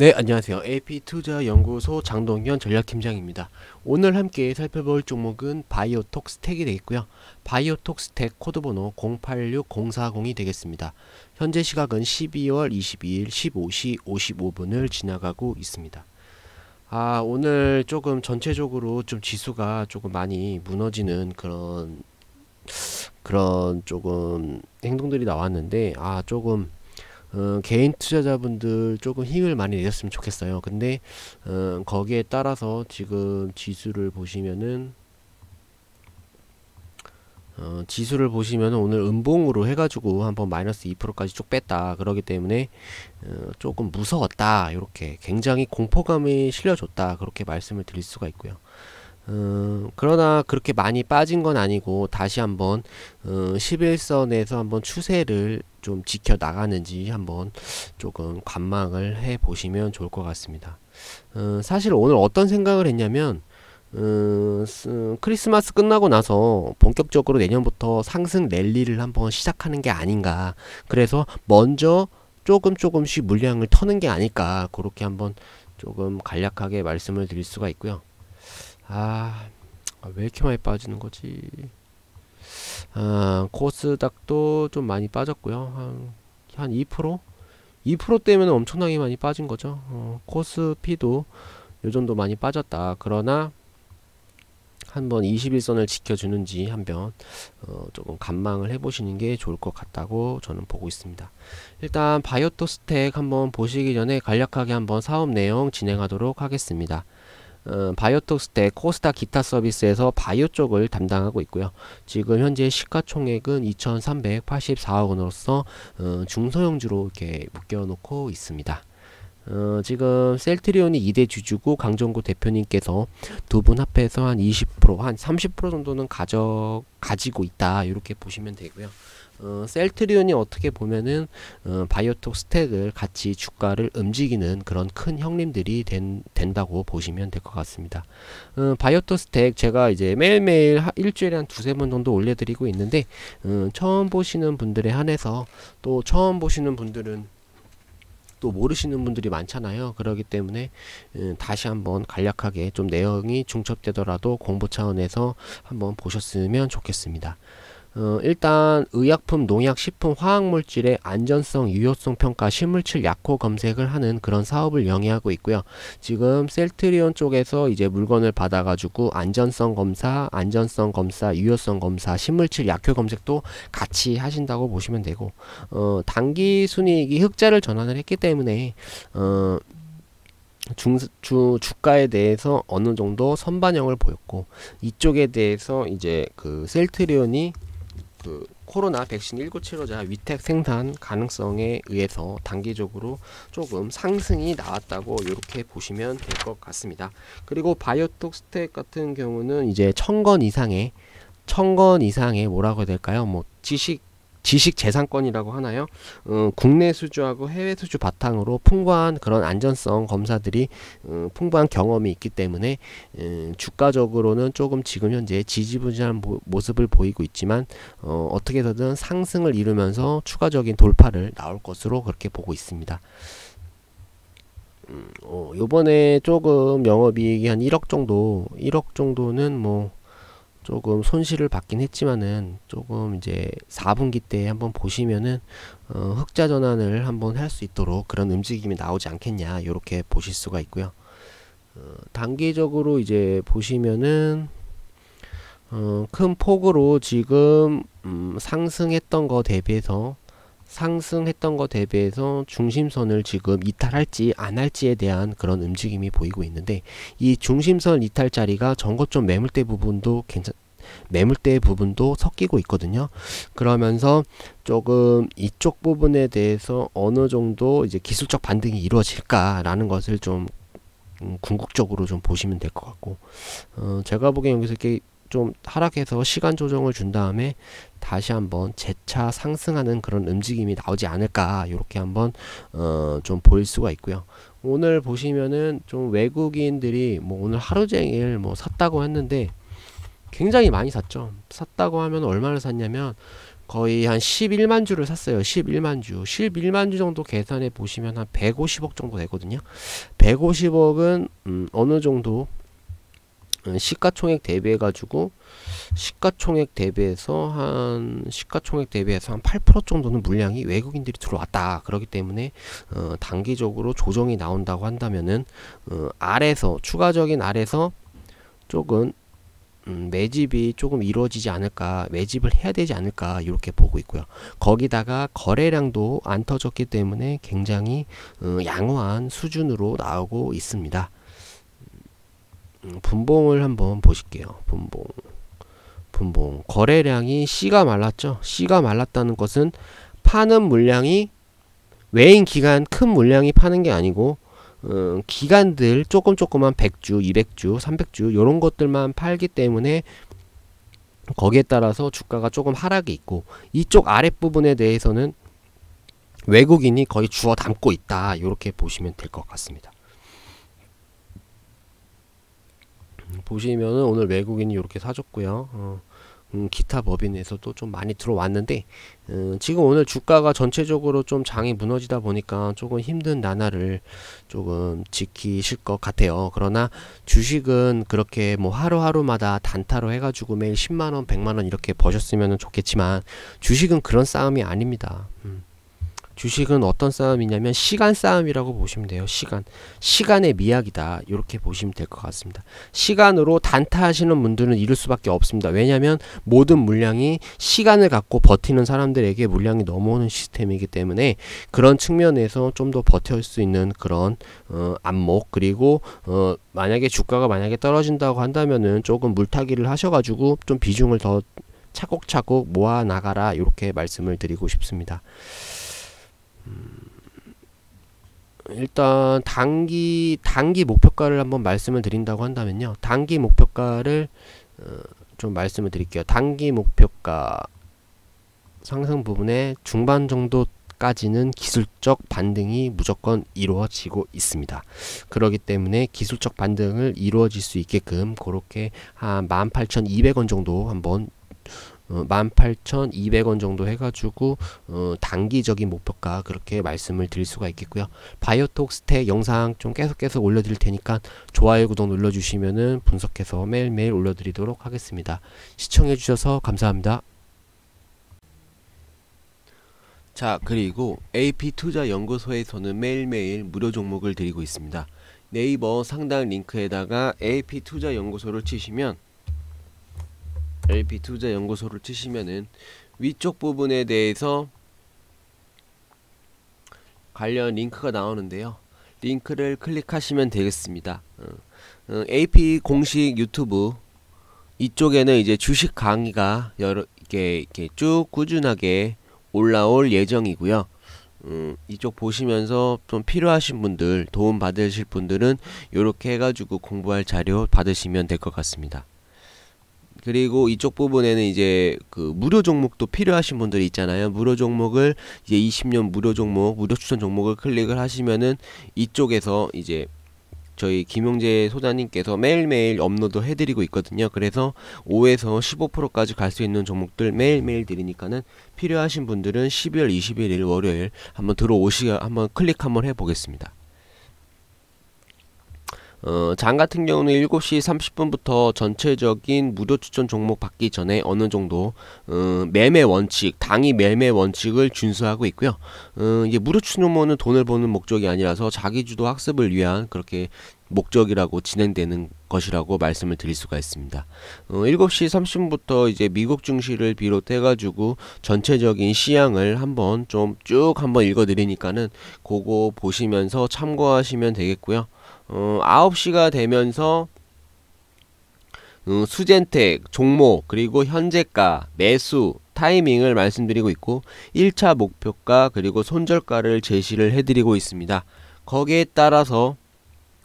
네, 안녕하세요. AP투자연구소 장동현 전략팀장입니다. 오늘 함께 살펴볼 종목은 바이오톡 스택이 되겠고요. 바이오톡 스택 코드번호 086040이 되겠습니다. 현재 시각은 12월 22일 15시 55분을 지나가고 있습니다. 아, 오늘 조금 전체적으로 좀 지수가 조금 많이 무너지는 그런, 그런 조금 행동들이 나왔는데, 아, 조금 어, 개인 투자자분들 조금 힘을 많이 내셨으면 좋겠어요. 근데 어, 거기에 따라서 지금 지수를 보시면은 어, 지수를 보시면 오늘 음봉으로 해가지고 한번 마이너스 2%까지 쭉 뺐다 그러기 때문에 어, 조금 무서웠다 이렇게 굉장히 공포감이 실려줬다 그렇게 말씀을 드릴 수가 있고요. 어, 그러나 그렇게 많이 빠진 건 아니고 다시 한번 음, 어, 11선에서 한번 추세를 좀 지켜 나가는지 한번 조금 관망을 해 보시면 좋을 것 같습니다. 음, 사실 오늘 어떤 생각을 했냐면 음, 크리스마스 끝나고 나서 본격적으로 내년부터 상승 랠리를 한번 시작하는 게 아닌가. 그래서 먼저 조금 조금씩 물량을 터는 게 아닐까. 그렇게 한번 조금 간략하게 말씀을 드릴 수가 있고요. 아, 아, 왜 이렇게 많이 빠지는 거지? 아, 코스닥도 좀 많이 빠졌고요. 한, 한 2%? 2% 때문에 엄청나게 많이 빠진 거죠. 어, 코스피도 요 정도 많이 빠졌다. 그러나 한번 21선을 지켜주는지 한번 어, 조금 관망을 해보시는 게 좋을 것 같다고 저는 보고 있습니다. 일단 바이오토 스택 한번 보시기 전에 간략하게 한번 사업 내용 진행하도록 하겠습니다. 어, 바이오톡스텍, 코스타 기타 서비스에서 바이오 쪽을 담당하고 있고요. 지금 현재 시가총액은 2,384억 원으로서 어, 중소형주로 이렇게 묶여놓고 있습니다. 어, 지금 셀트리온이 2대 주주고 강정구 대표님께서 두 분 합해서 한 20%, 한 30% 정도는 가져, 가지고 있다. 이렇게 보시면 되고요. 어, 셀트리온이 어떻게 보면은 어, 바이오톡 스택을 같이 주가를 움직이는 그런 큰 형님들이 된, 된다고 보시면 될 것 같습니다. 어, 바이오톡 스택 제가 이제 매일매일 하, 일주일에 한 두세 번 정도 올려드리고 있는데 음, 처음 보시는 분들에 한해서 또 처음 보시는 분들은 또 모르시는 분들이 많잖아요. 그러기 때문에 음, 다시 한번 간략하게 좀 내용이 중첩되더라도 공부 차원에서 한번 보셨으면 좋겠습니다. 어, 일단 의약품, 농약, 식품, 화학물질의 안전성, 유효성 평가, 실물칠 약호 검색을 하는 그런 사업을 영위하고 있고요. 지금 셀트리온 쪽에서 이제 물건을 받아가지고 안전성 검사, 안전성 검사, 유효성 검사, 실물칠 약효 검색도 같이 하신다고 보시면 되고 어, 단기 순이익이 흑자를 전환을 했기 때문에 어, 중, 주, 주가에 대해서 어느 정도 선반영을 보였고 이쪽에 대해서 이제 그 셀트리온이 그 코로나 백신 1구 치료자 위택 생산 가능성에 의해서 단기적으로 조금 상승이 나왔다고 이렇게 보시면 될 것 같습니다. 그리고 바이오톡 스택 같은 경우는 이제 천 건 이상의 천 건 이상의 뭐라고 해야 될까요? 뭐 지식 지식 재산권이라고 하나요? 음, 국내 수주하고 해외 수주 바탕으로 풍부한 그런 안전성 검사들이 음, 풍부한 경험이 있기 때문에 음, 주가적으로는 조금 지금 현재 지지부진한 모습을 보이고 있지만 어, 어떻게든 상승을 이루면서 추가적인 돌파를 나올 것으로 그렇게 보고 있습니다. 음, 어, 요번에 조금 영업이익이 한 1억 정도, 1억 정도는 뭐 조금 손실을 받긴 했지만은 조금 이제 4분기 때 한번 보시면은 어, 흑자 전환을 한번 할 수 있도록 그런 움직임이 나오지 않겠냐 이렇게 보실 수가 있고요. 어, 단기적으로 이제 보시면은 어, 큰 폭으로 지금 음, 상승했던 거 대비해서 상승했던 거 대비해서 중심선을 지금 이탈할지 안 할지에 대한 그런 움직임이 보이고 있는데 이 중심선 이탈 자리가 전고점 매물대 부분도 괜찮 매물대 부분도 섞이고 있거든요. 그러면서 조금 이쪽 부분에 대해서 어느 정도 이제 기술적 반등이 이루어질까라는 것을 좀 음, 궁극적으로 좀 보시면 될 것 같고 어, 제가 보기엔 여기서 이렇게 좀 하락해서 시간 조정을 준 다음에 다시 한번 재차 상승하는 그런 움직임이 나오지 않을까 이렇게 한번 어좀 보일 수가 있고요. 오늘 보시면은 좀 외국인들이 뭐 오늘 하루 종일 뭐 샀다고 했는데 굉장히 많이 샀죠. 샀다고 하면 얼마를 샀냐면 거의 한 11만 주를 샀어요. 11만 주. 11만 주 정도 계산해 보시면 한 150억 정도 되거든요. 150억은 음, 어느 정도 음, 시가총액 대비해 가지고 시가총액 대비해서 한 시가총액 대비해서 한 8% 정도는 물량이 외국인들이 들어왔다 그러기 때문에 어, 단기적으로 조정이 나온다고 한다면은 어, 아래서 추가적인 아래서 조금 음, 매집이 조금 이루어지지 않을까 매집을 해야 되지 않을까 이렇게 보고 있고요 거기다가 거래량도 안 터졌기 때문에 굉장히 음, 양호한 수준으로 나오고 있습니다 음, 분봉을 한번 보실게요 분봉 분봉 거래량이 C가 말랐죠 C가 말랐다는 것은 파는 물량이 외인 기간 큰 물량이 파는 게 아니고 어, 기간들 조금 조금만 100주, 200주, 300주 이런 것들만 팔기 때문에 거기에 따라서 주가가 조금 하락이 있고 이쪽 아랫부분에 대해서는 외국인이 거의 주워 담고 있다 이렇게 보시면 될 것 같습니다. 보시면은 오늘 외국인이 이렇게 사줬고요. 어. 음, 기타 법인에서도 좀 많이 들어왔는데 음, 지금 오늘 주가가 전체적으로 좀 장이 무너지다 보니까 조금 힘든 나날을 조금 지키실 것 같아요. 그러나 주식은 그렇게 뭐 하루하루마다 단타로 해가지고 매일 10만원, 100만원 이렇게 버셨으면 좋겠지만 주식은 그런 싸움이 아닙니다. 음. 주식은 어떤 싸움이냐면 시간 싸움이라고 보시면 돼요. 시간. 시간의 미학이다. 이렇게 보시면 될 것 같습니다. 시간으로 단타하시는 분들은 이룰 수밖에 없습니다. 왜냐하면 모든 물량이 시간을 갖고 버티는 사람들에게 물량이 넘어오는 시스템이기 때문에 그런 측면에서 좀 더 버텨올 수 있는 그런 어, 안목 그리고 어, 만약에 주가가 만약에 떨어진다고 한다면은 조금 물타기를 하셔가지고 좀 비중을 더 차곡차곡 모아 나가라 이렇게 말씀을 드리고 싶습니다. 음, 일단 단기 단기 목표가를 한번 말씀을 드린다고 한다면요. 단기 목표가를 어, 좀 말씀을 드릴게요. 단기 목표가 상승 부분의 중반 정도까지는 기술적 반등이 무조건 이루어지고 있습니다. 그러기 때문에 기술적 반등을 이루어질 수 있게끔 그렇게 한 18,200원 정도 한번 18,200원 어, 정도 해가지고 어, 단기적인 목표가 그렇게 말씀을 드릴 수가 있겠고요. 바이오톡 스택 영상 좀 계속 계속 올려드릴 테니까 좋아요 구독 눌러주시면은 분석해서 매일매일 올려드리도록 하겠습니다. 시청해주셔서 감사합니다. 자 그리고 AP투자연구소에서는 매일매일 무료 종목을 드리고 있습니다. 네이버 상단 링크에다가 AP투자연구소를 치시면 LP 투자 연구소를 치시면은 위쪽 부분에 대해서 관련 링크가 나오는데요. 링크를 클릭하시면 되겠습니다. 어, 어, AP 공식 유튜브 이쪽에는 이제 주식 강의가 여러 이렇게, 이렇게 쭉 꾸준하게 올라올 예정이고요. 음, 이쪽 보시면서 좀 필요하신 분들 도움 받으실 분들은 이렇게 해가지고 공부할 자료 받으시면 될 것 같습니다. 그리고 이쪽 부분에는 이제 그 무료 종목도 필요하신 분들이 있잖아요. 무료 종목을 이제 20년 무료 종목, 무료 추천 종목을 클릭을 하시면은 이쪽에서 이제 저희 김용재 소장님께서 매일매일 업로드 해드리고 있거든요. 그래서 5에서 15%까지 갈 수 있는 종목들 매일매일 드리니까는 필요하신 분들은 12월 21일 월요일 한번 들어오시, 고 한번 클릭 한번 해보겠습니다. 어, 장 같은 경우는 7시 30분부터 전체적인 무료 추천 종목 받기 전에 어느 정도 어, 매매 원칙, 당이 매매 원칙을 준수하고 있고요. 어, 이제 무료 추천 종목은 돈을 버는 목적이 아니라서 자기주도 학습을 위한 그렇게 목적이라고 진행되는 것이라고 말씀을 드릴 수가 있습니다. 어, 7시 30분부터 이제 미국 증시를 비롯해가지고 전체적인 시향을 한번 좀 쭉 한번 읽어드리니까는 그거 보시면서 참고하시면 되겠고요. 어, 9시가 되면서 음, 수젠텍, 종목, 그리고 현재가, 매수, 타이밍을 말씀드리고 있고 1차 목표가 그리고 손절가를 제시를 해드리고 있습니다. 거기에 따라서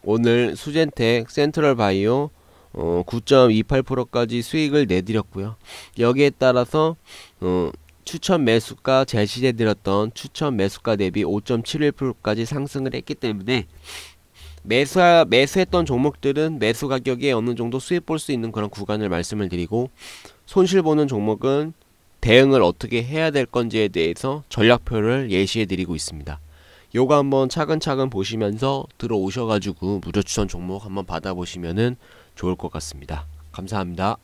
오늘 수젠텍, 센트럴바이오 어, 9.28%까지 수익을 내드렸고요. 여기에 따라서 어, 추천 매수가 제시해드렸던 추천 매수가 대비 5.71%까지 상승을 했기 때문에 매수 매수했던 종목들은 매수 가격에 어느 정도 수익 볼 수 있는 그런 구간을 말씀을 드리고 손실 보는 종목은 대응을 어떻게 해야 될 건지에 대해서 전략표를 예시해 드리고 있습니다. 요거 한번 차근차근 보시면서 들어오셔가지고 무료 추천 종목 한번 받아보시면은 좋을 것 같습니다. 감사합니다.